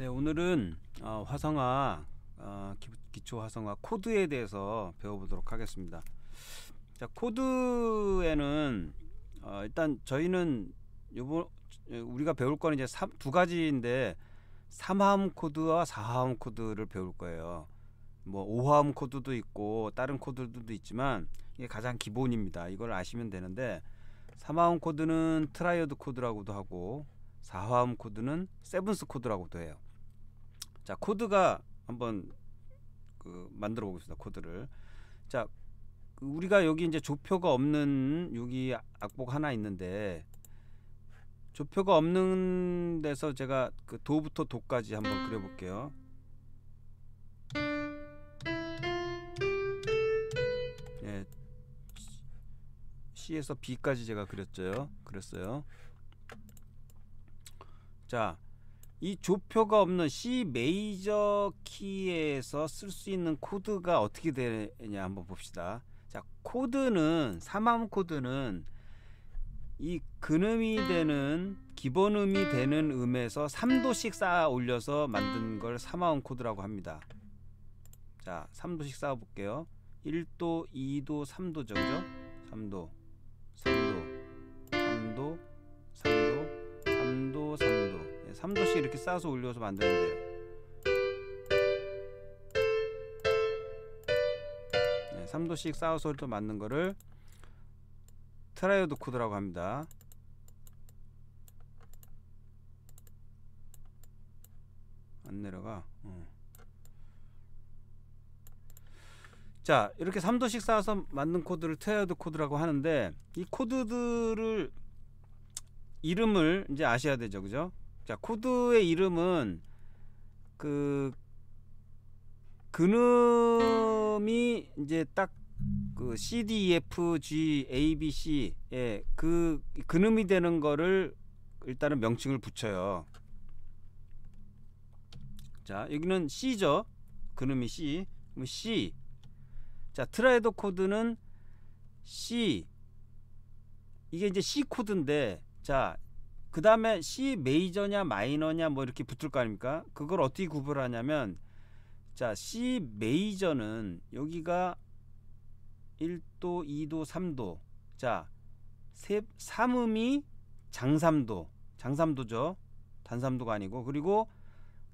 네, 오늘은 어, 화성화 어, 기, 초화성화 코드에 대해서 배워보도록 하겠습니다. 자, 코드에는 어, 일단 저희는 요번 우리가 배울 건 이제 3, 두 가지인데 3화음 코드와 4화음 코드를 배울 거예요. 뭐 5화음 코드도 있고 다른 코드들도 있지만 이게 가장 기본입니다. 이걸 아시면 되는데 3화음 코드는 트라이어드 코드라고도 하고 4화음 코드는 세븐스 코드라고도 해요. 자 코드가 한번 그 만들어 보겠습니다 코드를 자 우리가 여기 이제 조표가 없는 여기 악보가 하나 있는데 조표가 없는 데서 제가 그 도부터 도까지 한번 그려볼게요 예, C에서 B까지 제가 그렸죠 그렸어요 자이 조표가 없는 C 메이저 키에서 쓸 수 있는 코드가 어떻게 되냐 한번 봅시다. 자, 코드는 삼함 코드는 이 근음이 되는 기본음이 되는 음에서 3도씩 쌓아 올려서 만든 걸 삼하음 코드라고 합니다. 자, 3도씩 쌓아 볼게요. 1도, 2도, 3도죠. 그죠? 3도. 3도. 3도씩 이렇게 싸서 올려서 만드는데요 네, 3도씩 싸워서 또 만든 거를 트라이오드 코드라고 합니다 안 내려가 어. 자 이렇게 3도씩 쌓아서 만든 코드를 트라이오드 코드라고 하는데 이 코드들을 이름을 이제 아셔야 되죠 그죠 자 코드의 이름은 그 그놈이 이제 딱 그 C D e, F G A B C 예그 그놈이 되는 거를 일단은 명칭을 붙여요. 자 여기는 C죠. 그놈이 C. 그럼 C. 자 트라이더 코드는 C. 이게 이제 C 코드인데 자그 다음에 C 메이저냐 마이너냐 뭐 이렇게 붙을 거 아닙니까? 그걸 어떻게 구별하냐면 자 C 메이저는 여기가 1도, 2도, 3도 자 세, 3음이 장삼도 장삼도죠 단삼도가 아니고 그리고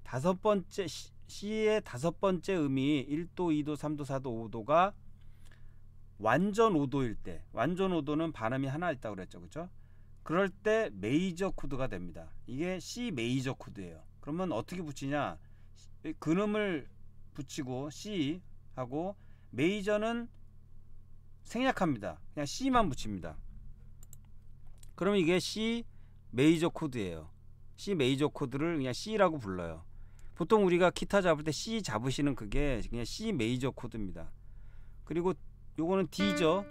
다섯 번째 C, 의 다섯 번째 음이 1도, 2도, 3도, 4도, 5도가 완전 5도일 때 완전 5도는 반음이 하나 있다고 그랬죠 그죠 그럴 때 메이저 코드가 됩니다. 이게 C 메이저 코드예요. 그러면 어떻게 붙이냐? 근음을 붙이고 C 하고 메이저는 생략합니다. 그냥 C만 붙입니다. 그러면 이게 C 메이저 코드예요. C 메이저 코드를 그냥 C라고 불러요. 보통 우리가 기타 잡을 때 C 잡으시는 그게 그냥 C 메이저 코드입니다. 그리고 요거는 D죠.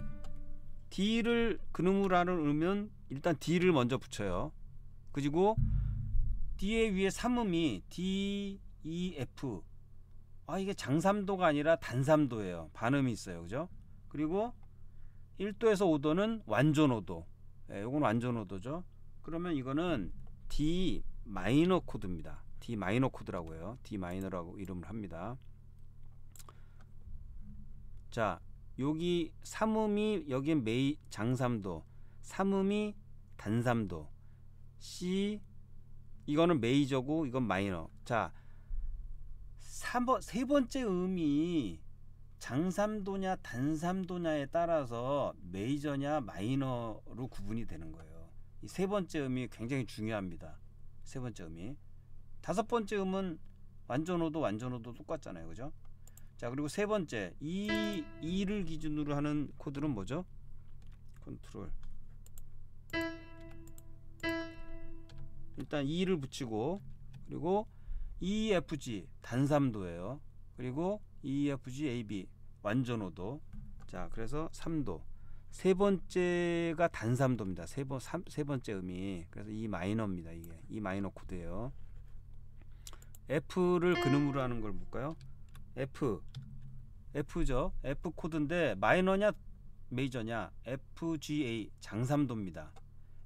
D를 근음으로 하는 음은 일단 D를 먼저 붙여요. 그리고 D의 위에 삼음이 D, E, F. 아 이게 장삼도가 아니라 단삼도예요. 반음이 있어요. 그죠? 그리고 1도에서 5도는 완전 5도. 예, 요건 완전 5도죠. 그러면 이거는 D 마이너 코드입니다. D 마이너 코드라고 해요. D 마이너라고 이름을 합니다. 자, 여기 삼음이 여기엔 메이 장삼도 삼음이 단삼도 C 이거는 메이저고 이건 마이너 자 3번 세 번째 음이 장삼도냐 단삼도냐에 따라서 메이저냐 마이너로 구분이 되는 거예요. 이 세 번째 음이 굉장히 중요합니다. 세 번째 음이 다섯 번째 음은 완전호도 완전호도 똑같잖아요. 그죠? 자, 그리고 세 번째 이 2를 기준으로 하는 코드는 뭐죠? 컨트롤 일단 2를 붙이고 그리고 EFG 단삼도예요. 그리고 EFG AB 완전호도. 자, 그래서 3도. 세 번째가 단삼도입니다. 세 번 세 번째 음이. 그래서 이 e 마이너입니다. 이게 이 e 마이너 코드예요. F를 근음으로 하는 걸 볼까요? F F죠. F 코드인데 마이너냐 메이저냐 FGA 장삼도입니다.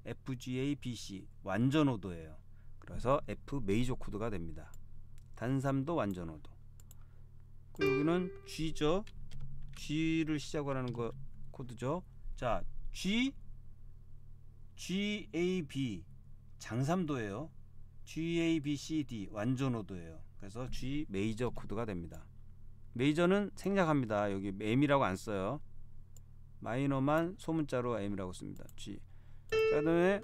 FGA, BC 완전 호도예요. 그래서 F 메이저 코드가 됩니다. 단삼도 완전 호도. 여기는 G죠. G를 시작을 하는 거 코드죠. 자, G GAB 장삼도예요. GABCD 완전 호도예요. 그래서 G 메이저 코드가 됩니다. 메이저는 생략합니다. 여기 M이라고 안 써요. 마이너만 소문자로 M이라고 씁니다. G 그 다음에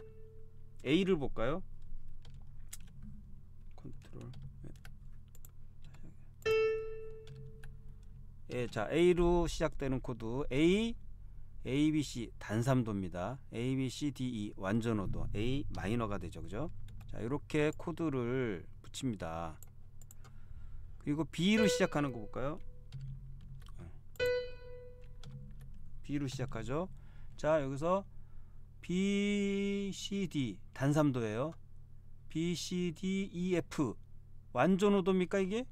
A를 볼까요? 컨트롤 네. 예, 자 A로 시작되는 코드 A A, B, C 단삼도입니다. A, B, C, D, E 완전호도 A 마이너가 되죠, 그죠? 자 이렇게 코드를 붙입니다. 그리고 B로 시작하는 거 볼까요? 어. B로 시작하죠. 자 여기서 B, C, D 단삼도예요. B, C, D, E, F 완전 오도입니까 이게?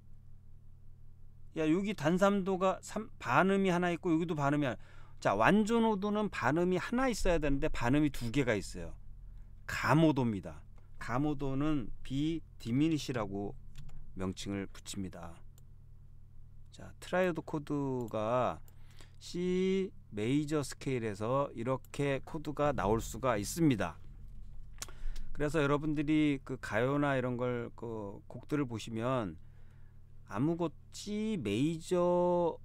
야 여기 단삼도가 3, 반음이 하나 있고 여기도 반음이 하나 자 완전 오도는 반음이 하나 있어야 되는데 반음이 두 개가 있어요. 감오도입니다. 감오도는 B D 미니시라고 명칭을 붙입니다. 자 트라이오드 코드가 C 메이저 스케일에서 이렇게 코드가 나올 수가 있습니다. 그래서 여러분들이 그 가요나 이런 걸 그 곡들을 보시면 아무것 C 메이저에서는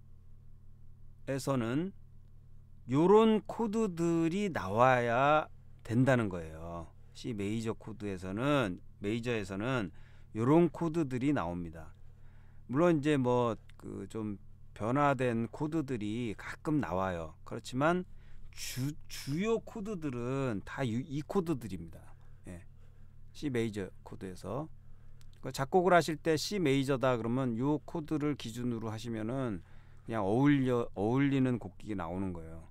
요런 코드들이 나와야 된다는 거예요. C 메이저 코드에서는 메이저에서는 요런 코드들이 나옵니다. 물론 이제 뭐그좀 변화된 코드들이 가끔 나와요. 그렇지만 주, 주요 코드들은 다 이 코드들입니다. 예. C 메이저 코드에서 그 작곡을 하실 때 C 메이저다 그러면 요 코드를 기준으로 하시면은 그냥 어울려 어울리는 곡이 나오는 거예요.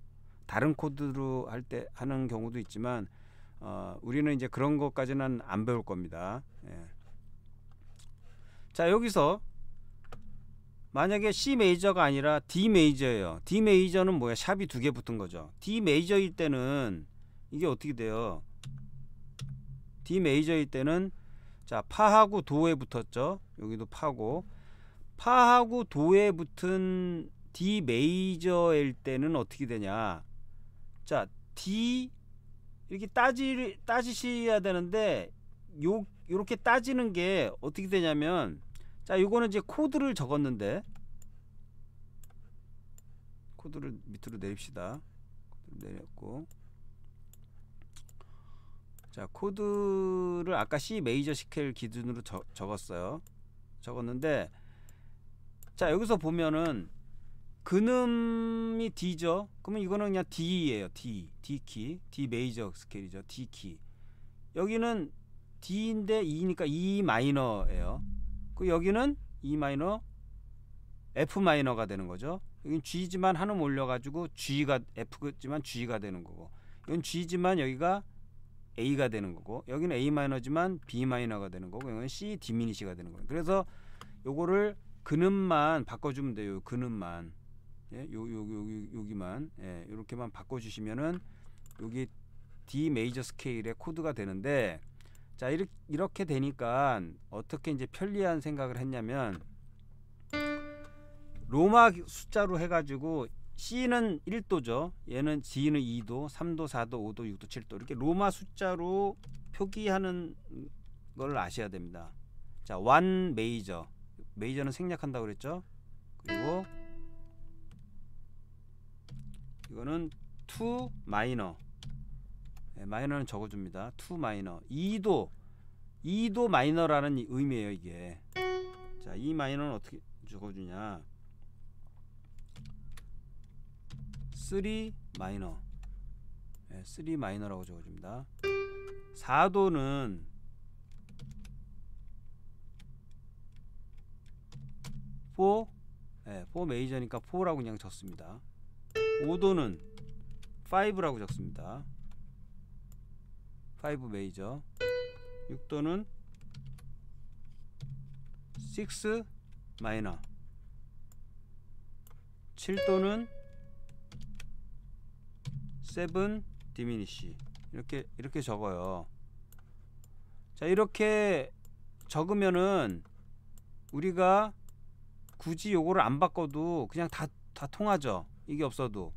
다른 코드로 할 때 하는 경우도 있지만 어, 우리는 이제 그런 것까지는 안 배울 겁니다. 예. 자 여기서 만약에 C 메이저가 아니라 D 메이저예요. D 메이저는 뭐야? 샵이 두 개 붙은 거죠. D 메이저일 때는 이게 어떻게 돼요? D 메이저일 때는 자 파하고 도에 붙었죠. 여기도 파고 파하고 도에 붙은 D 메이저일 때는 어떻게 되냐? 자 D 이렇게 따지 따지셔야 되는데 요 이렇게 따지는 게 어떻게 되냐면 자, 이거는 이제 코드를 적었는데 코드를 밑으로 내립시다. 내렸고 자, 코드를 아까 C 메이저 스케일 기준으로 저, 적었어요. 적었는데 자, 여기서 보면은 근음이 D죠. 그러면 이거는 그냥 D예요. D. D 키. D 메이저 스케일이죠. D 키. 여기는 D인데 E니까 E 마이너예요. 그 여기는 E 마이너 F 마이너가 되는 거죠. 여긴 G지만 한 음 올려가지고 G가 F지만 G가 되는 거고 이건 G지만 여기가 A가 되는 거고 여기는 A 마이너지만 B 마이너가 되는 거고 이건 C 디미니시가 되는 거예요. 그래서 요거를 근음만 바꿔주면 돼요. 근음만 예, 요, 요, 요, 여기만 예, 이렇게만 바꿔주시면은 여기 D 메이저 스케일의 코드가 되는데 자 이렇게, 이렇게 되니까 어떻게 이제 편리한 생각을 했냐면 로마 숫자로 해가지고 C는 1도죠. 얘는 G는 2도, 3도, 4도, 5도, 6도, 7도 이렇게 로마 숫자로 표기하는 걸 아셔야 됩니다. 자, 1 메이저. 메이저는 생략한다고 그랬죠. 그리고 이거는 2 마이너. 예, 마이너는 적어줍니다. 2 마이너 2도 2도 마이너라는 의미예요 이게. 자, 2 마이너는 어떻게 적어주냐? 3 마이너 3 예, 마이너라고 적어줍니다. 4도는 4 네, 4 메이저니까 4라고 그냥 적습니다. 5도는 5라고 적습니다. 5 메이저 6도는 6 마이너 7도는 7 디미니시 이렇게 이렇게 적어요 자 이렇게 적으면은 우리가 굳이 요거를 안 바꿔도 그냥 다, 다 통하죠 이게 없어도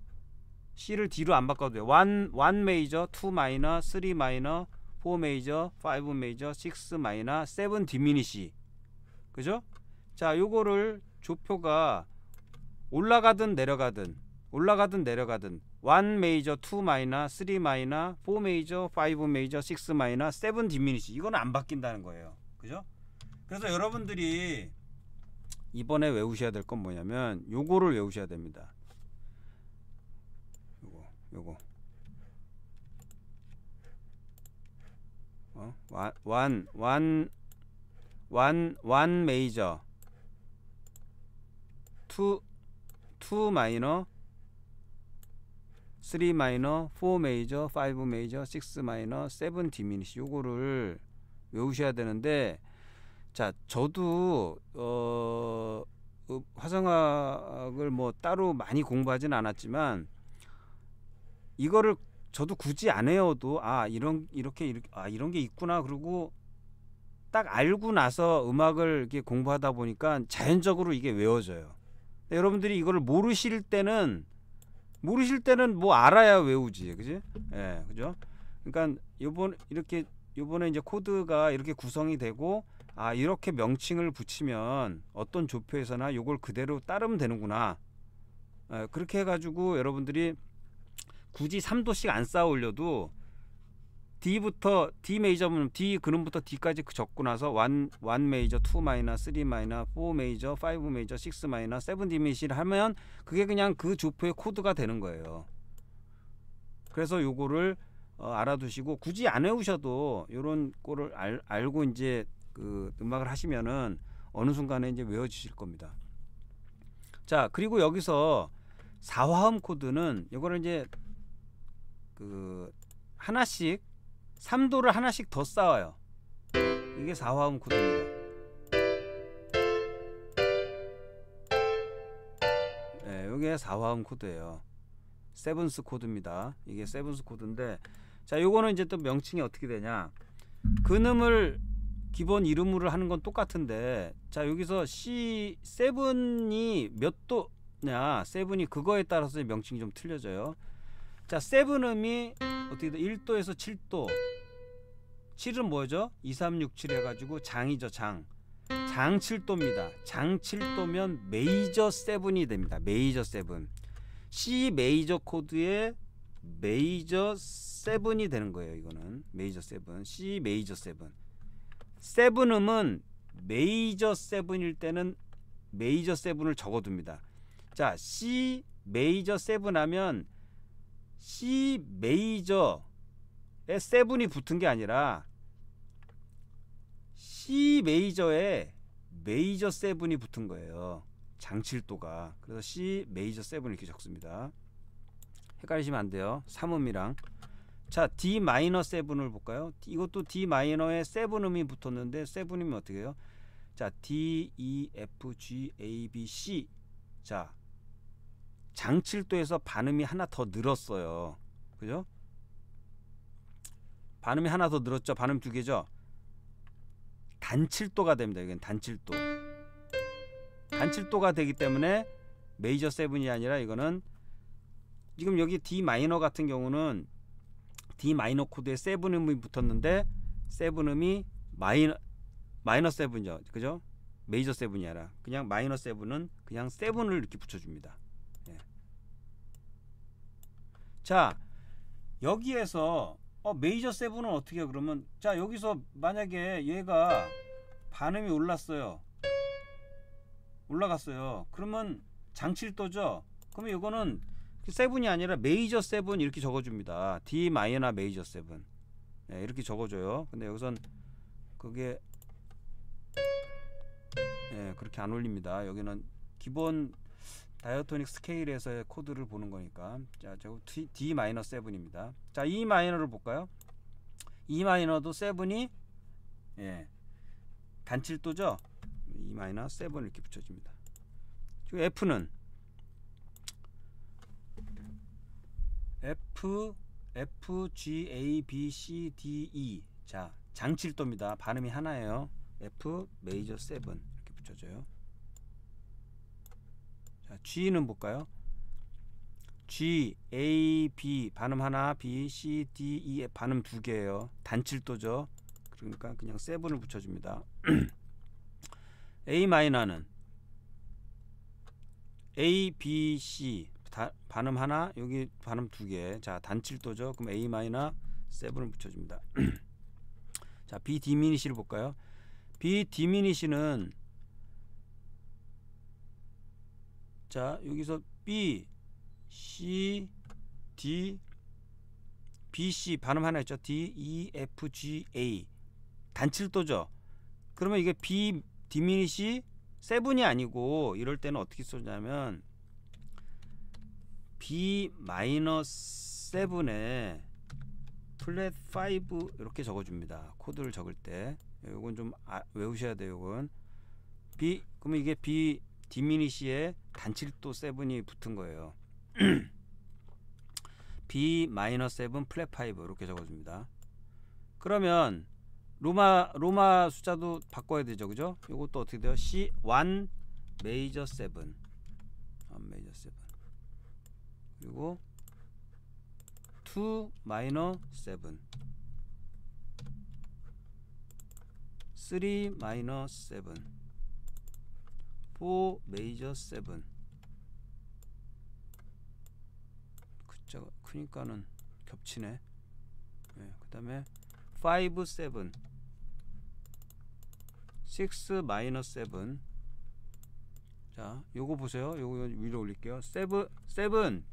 C를 D로 안 바꿔도 돼요. 1, 1 메이저, 2 마이너, 3 마이너, 4 메이저, 5 메이저, 6 마이너, 7 디미니시. 그죠? 자, 요거를 조표가 올라가든 내려가든 올라가든 내려가든 1 메이저, 2 마이너, 3 마이너, 4 메이저, 5 메이저, 6 마이너, 7 디미니시. 이건 안 바뀐다는 거예요. 그죠? 그래서 여러분들이 이번에 외우셔야 될 건 뭐냐면 요거를 외우셔야 됩니다. 요거 어? 완, 완, 완, 완, 메이저 투, 투 마이너 3 마이너, 4 메이저, 5 메이저, 6 마이너, 7 디미니시 요거를 외우셔야 되는데 자 저도 어, 화성학을 뭐 따로 많이 공부하진 않았지만 이거를 저도 굳이 안 해요도 아 이런 이렇게 이렇게 아 이런 게 있구나 그리고 딱 알고 나서 음악을 이렇게 공부하다 보니까 자연적으로 이게 외워져요. 여러분들이 이거를 모르실 때는 모르실 때는 뭐 알아야 외우지, 그지? 예, 네, 그죠? 그러니까 요번 이렇게 요번에 이제 코드가 이렇게 구성이 되고 아 이렇게 명칭을 붙이면 어떤 조표에서나 요걸 그대로 따르면 되는구나. 예, 네, 그렇게 해가지고 여러분들이 굳이 3도씩 안 쌓아 올려도 D부터 D 메이저면 D 그음부터 D까지 그 적고 나서 1, 메이저, 2 마이너, 3 마이너, 4 메이저, 5 메이저, 6 마이너, 7 디미시를 하면 그게 그냥 그 주포의 코드가 되는 거예요. 그래서 요거를 어, 알아두시고 굳이 안 외우셔도 요런 거를 알, 알고 이제 그 음악을 하시면은 어느 순간에 이제 외워지실 겁니다. 자, 그리고 여기서 4화음 코드는 요거를 이제 그 하나씩 3도를 하나씩 더 쌓아요. 이게 4화음 구도입니다. 네, 이게 4화음 코드예요. 세븐스 코드입니다. 이게 세븐스 코드인데 자, 요거는 이제 또 명칭이 어떻게 되냐? 근음을 기본 이름으로 하는 건 똑같은데 자, 여기서 C7이 몇 도냐? 세이 그거에 따라서 명칭이 좀 틀려져요. 자 세븐음이 어떻게 돼 1도에서 7도 7은 뭐죠? 2, 3, 6, 7 해가지고 장이죠 장. 장 7도입니다. 장 7도면 메이저 세븐이 됩니다. 메이저 세븐. C 메이저 코드의 메이저 세븐이 되는 거예요. 이거는 메이저 세븐. C 메이저 세븐. 세븐음은 메이저 세븐일 때는 메이저 세븐을 적어둡니다. 자 C 메이저 세븐 하면 C 메이저에 세븐이 붙은 게 아니라 C 메이저에 메이저 세븐이 붙은 거예요. 장칠도가. 그래서 C 메이저 세븐 이렇게 적습니다. 헷갈리시면 안 돼요. 3음이랑. 자, D 마이너 세븐을 볼까요? 이것도 D 마이너에 세븐음이 붙었는데 세븐이면 어떻게 해요? 자, D, E, F, G, A, B, C. 자, 장칠도에서 반음이 하나 더 늘었어요. 그죠? 반음이 하나 더 늘었죠. 반음 두 개죠. 단칠도가 됩니다. 여기 단칠도. 단칠도가 되기 때문에 메이저 세븐이 아니라 이거는 지금 여기 D 마이너 같은 경우는 D 마이너 코드에 세븐 음이 붙었는데 세븐 음이 마이너 마이너 세븐이죠. 그죠? 메이저 세븐이 아니라 그냥 마이너 세븐은 그냥 세븐을 이렇게 붙여줍니다. 자 여기에서 어, 메이저 세븐은 어떻게 그러면 자 여기서 만약에 얘가 반음이 올랐어요 올라갔어요 그러면 장칠도죠 그러면 이거는 세븐이 그 아니라 메이저 세븐 이렇게 적어줍니다 D 마이너 메이저 세븐 네, 이렇게 적어줘요 근데 여기선 그게 예, 네, 그렇게 안 올립니다 여기는 기본 다이어토닉 스케일에서의 코드를 보는 거니까 자, 저 D 마이너 7입니다. 자, E 마이너를 볼까요? E 마이너도 7이 예. 단칠도죠. E 마이너 7 이렇게 붙여집니다. 지금 F는 F F G A B C D E 자 장칠도입니다. 발음이 하나예요. F 메이저 7 이렇게 붙여줘요. 자, G는 볼까요? G, A, B 반음 하나, B, C, D, E 반음 두 개예요. 단칠도죠. 그러니까 그냥 세븐을 붙여줍니다. A 마이너는 A, B, C 다, 반음 하나, 여기 반음 두 개. 자 단칠도죠. 그럼 A 마이너 세븐을 붙여줍니다. 자 B 디미니시를 볼까요? B 디미니시는 자 여기서 B, C, D, B, C 발음 하나 있죠. D, E, F, G, A 단칠도죠. 그러면 이게 B 디미니시 세븐이 아니고 이럴 때는 어떻게 쓰냐면 B 마이너스 세븐에 플랫 5 이렇게 적어줍니다. 코드를 적을 때 이건 좀 아, 외우셔야 돼요. 이건 B 그러면 이게 B 디미니 씨의 단칠도 세븐이 붙은 거예요. B 마이너 세븐 플랫 파이브 이렇게 적어줍니다. 그러면 로마 로마 숫자도 바꿔야 되죠, 그죠? 이것도 어떻게 돼요? C 1 메이저 세븐, 1 메이저 세븐 그리고 2 마이너 세븐, 3 마이너 세븐. 포 메이저 세븐 그자가 크니까는 겹치네 네, 그 다음에 5 세븐 6 마이너스 7 자, 요거 보세요. 요거 위로 올릴게요. 세븐 세븐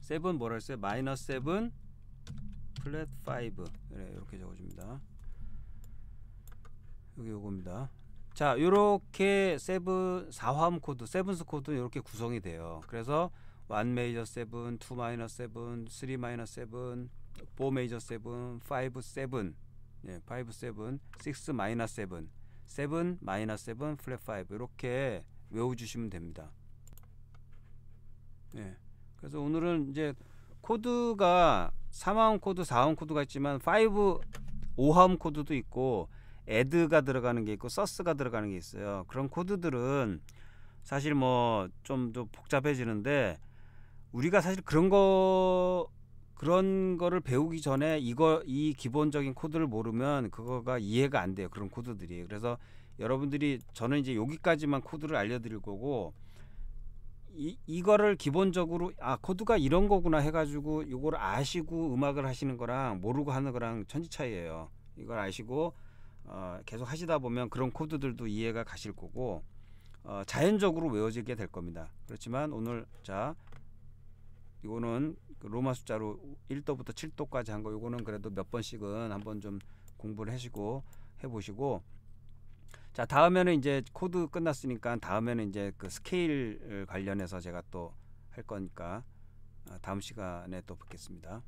세븐 뭐라 했어요? 마이너 세븐 플랫 5 그래, 이렇게 적어줍니다. 여기 요겁니다. 자, 요렇게 세븐 4화음 코드, 세븐스 코드 이렇게 구성이 돼요. 그래서 1 메이저 세븐, 2 마이너 세븐, 3 마이너 세븐, 4 메이저 세븐, 5 세븐, 예, 5 세븐, 6 마이너 세븐, 7 마이너 세븐 플랫 5 이렇게 외워 주시면 됩니다. 예. 그래서 오늘은 이제 코드가 3화음 코드, 4화음 코드가 있지만 5 5화음 코드도 있고 에드가 들어가는 게 있고 서스가 들어가는 게 있어요. 그런 코드들은 사실 뭐 좀 더 복잡해지는데 우리가 사실 그런 거 그런 거를 배우기 전에 이거 이 기본적인 코드를 모르면 그거가 이해가 안 돼요. 그런 코드들이. 그래서 여러분들이 저는 이제 여기까지만 코드를 알려드릴 거고 이, 이거를 기본적으로 아 코드가 이런 거구나 해가지고 이를 아시고 음악을 하시는 거랑 모르고 하는 거랑 천지 차이예요. 이걸 아시고 어, 계속 하시다 보면 그런 코드들도 이해가 가실 거고 어, 자연적으로 외워지게 될 겁니다. 그렇지만 오늘 자 이거는 그 로마 숫자로 1도부터 7도까지 한거 이거는 그래도 몇 번씩은 한번 좀 공부를 하시고 해보시고 자 다음에는 이제 코드 끝났으니까 다음에는 이제 그 스케일 관련해서 제가 또 할 거니까 어, 다음 시간에 또 뵙겠습니다.